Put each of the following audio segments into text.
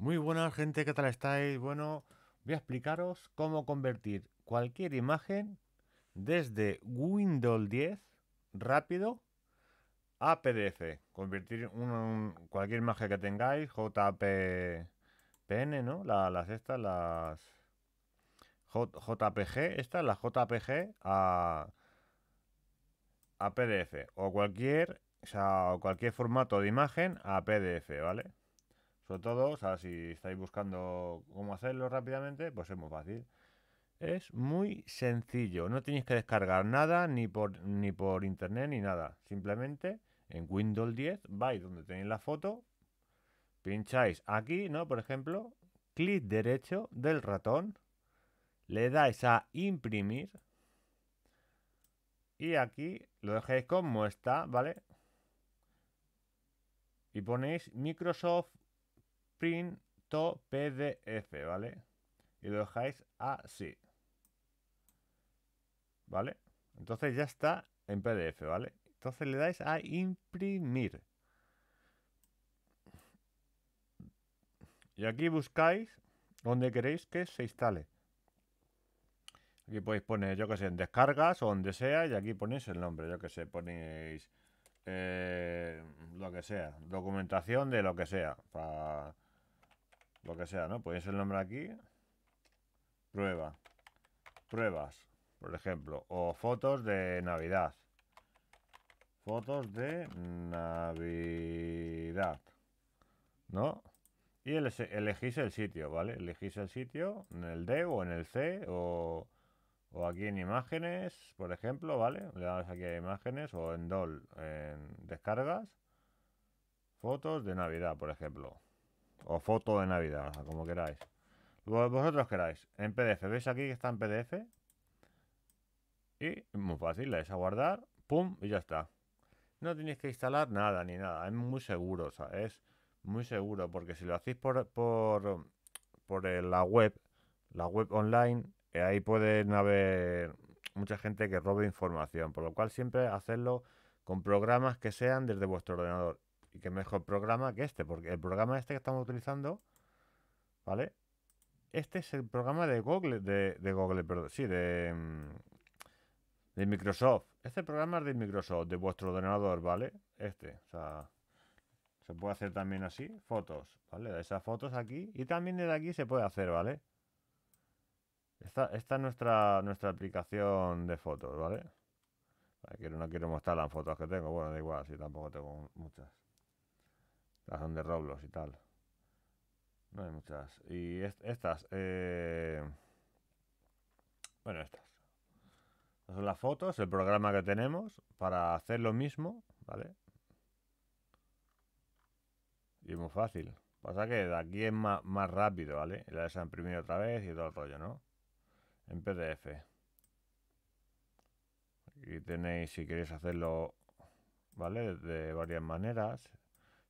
Muy buenas gente, ¿qué tal estáis? Bueno, voy a explicaros cómo convertir cualquier imagen desde Windows 10 rápido a PDF. Convertir cualquier imagen que tengáis, JPN, ¿no? las estas, las JPG, esta, la JPG a, PDF. O cualquier, cualquier formato de imagen a PDF, ¿vale? Sobre todo, si estáis buscando cómo hacerlo rápidamente, pues es muy fácil. Es muy sencillo, no tenéis que descargar nada ni por, ni por internet ni nada. Simplemente en Windows 10 vais donde tenéis la foto, pincháis aquí, ¿no? Por ejemplo, clic derecho del ratón, le dais a imprimir y aquí lo dejáis como está, ¿vale? Y ponéis Microsoft print PDF, ¿vale? Y lo dejáis así. ¿Vale? Entonces ya está en PDF, ¿vale? Entonces le dais a imprimir. Y aquí buscáis donde queréis que se instale. Aquí podéis poner, yo que sé, en descargas o donde sea, y aquí ponéis el nombre, yo que sé, ponéis eh, lo que sea, documentación de lo que sea, para lo que sea, ¿no? puedes el nombre aquí, prueba, pruebas, por ejemplo, o fotos de Navidad. Fotos de Navidad, ¿no? Y elegís el sitio, ¿vale? Elegís el sitio en el D o en el C o, o aquí en imágenes, por ejemplo, ¿vale? Le damos aquí a imágenes o en DOL, en descargas. Fotos de Navidad, por ejemplo. O foto de Navidad, como queráis. Vosotros queráis. En PDF. ¿Veis aquí que está en PDF? Y muy fácil, le dais a guardar. Pum, y ya está. No tenéis que instalar nada ni nada. Es muy seguro, o sea, es muy seguro. Porque si lo hacéis por, por, por eh, la web, la web online, eh, ahí pueden haber mucha gente que robe información. Por lo cual siempre hacerlo con programas que sean desde vuestro ordenador mejor programa que este, porque el programa este que estamos utilizando, ¿vale? Este es el programa de Google, de, Google, perdón, sí, de, mm, de Microsoft. Este programa es de Microsoft, de vuestro ordenador, ¿vale? Este, o sea, se puede hacer también así, fotos, ¿vale? Esas fotos aquí y también de aquí se puede hacer, ¿vale? Esta, esta es nuestra, nuestra aplicación de fotos, ¿vale? no quiero mostrar las fotos que tengo, bueno, da igual, si tampoco tengo muchas son de y tal. No hay muchas. Y estas. Eh, bueno, estas. Son las fotos, el programa que tenemos para hacer lo mismo, ¿vale? Y es muy fácil. Pasa que de aquí es más, más rápido, ¿vale? La de otra vez y todo el rollo, ¿no? En PDF. Aquí tenéis, si queréis hacerlo, ¿vale? De varias maneras.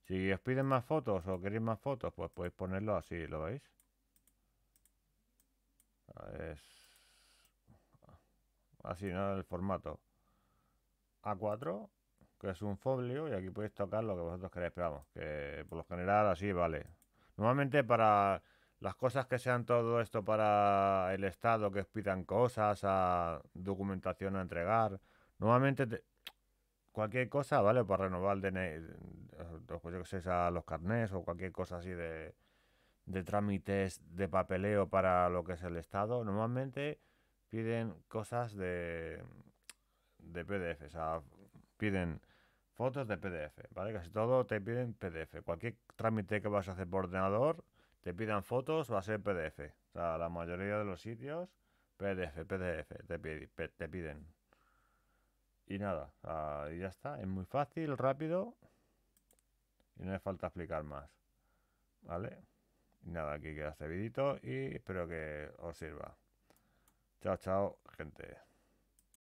Si os piden más fotos o queréis más fotos, pues podéis ponerlo así, ¿lo veis? Así, ¿no? El formato. A4, que es un folio, y aquí podéis tocar lo que vosotros queréis, pero vamos, que por lo general así vale. Normalmente para las cosas que sean todo esto para el Estado, que os pidan cosas, a documentación a entregar, normalmente cualquier cosa, ¿vale? Para renovar eh, los carnés o cualquier cosa así de, trámites de papeleo para lo que es el Estado, normalmente piden cosas de, de PDF, o sea, piden fotos de PDF, ¿vale? Casi todo te piden PDF. Cualquier trámite que vas a hacer por ordenador, te pidan fotos, va a ser PDF. O sea, la mayoría de los sitios, PDF, PDF, te, piden. Y nada, ahí ya está. Es muy fácil, rápido. Y no hace falta explicar más. ¿Vale? Y nada, aquí queda este y espero que os sirva. Chao, chao, gente.